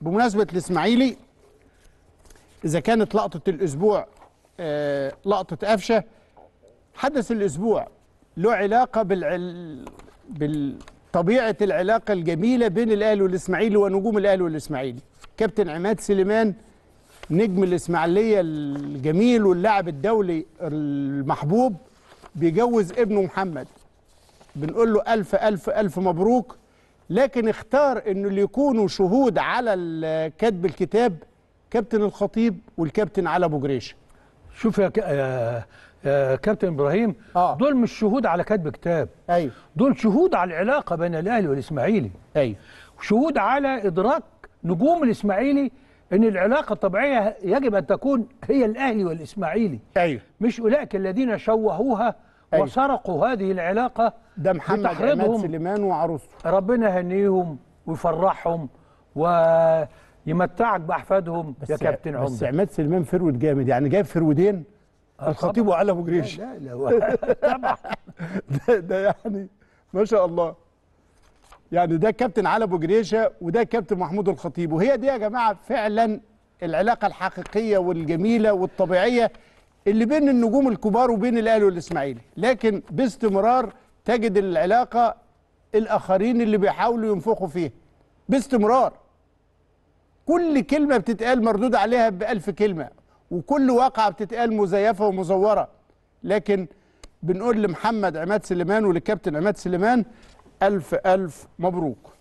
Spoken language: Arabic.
بمناسبة الإسماعيلي إذا كانت لقطة الأسبوع آه، لقطة قفشة حدث الأسبوع له علاقة بالعل... بالطبيعة العلاقة الجميلة بين الأهلي والإسماعيلي ونجوم الأهلي والإسماعيلي كابتن عماد سليمان نجم الإسماعيلية الجميل واللاعب الدولي المحبوب بيجوز ابنه محمد بنقول له ألف ألف ألف مبروك لكن اختار انه اللي يكونوا شهود على كتب الكتاب كابتن الخطيب والكابتن علي ابو جريشه شوف يا, ك... يا... آه، يا آه، كابتن ابراهيم آه. دول مش شهود على كتب كتاب ايوه دول شهود على العلاقه بين الاهلي والاسماعيلي ايوه شهود على ادراك نجوم الاسماعيلي ان العلاقه الطبيعيه يجب ان تكون هي الاهلي والاسماعيلي ايوه مش اولئك الذين شوهوها أيوة. وسرقوا هذه العلاقة ده محمد عماد سليمان وعروسه ربنا يهنيهم ويفرحهم ويمتعك بأحفادهم يا كابتن عمر بس عماد سليمان فرود جامد يعني جايب فرودين آه، الخطيب وعلى ابو جريش لا لا طبعا ده, ده يعني ما شاء الله يعني ده كابتن علي ابو جريشه وده كابتن محمود الخطيب وهي دي يا جماعه فعلا العلاقه الحقيقيه والجميله والطبيعيه اللي بين النجوم الكبار وبين الاهلي والاسماعيلي لكن باستمرار تجد العلاقه الاخرين اللي بيحاولوا ينفخوا فيها باستمرار كل كلمه بتتقال مردود عليها بألف كلمه وكل واقعه بتتقال مزيفه ومزوره لكن بنقول لمحمد عماد سليمان وللكابتن عماد سليمان ألف ألف مبروك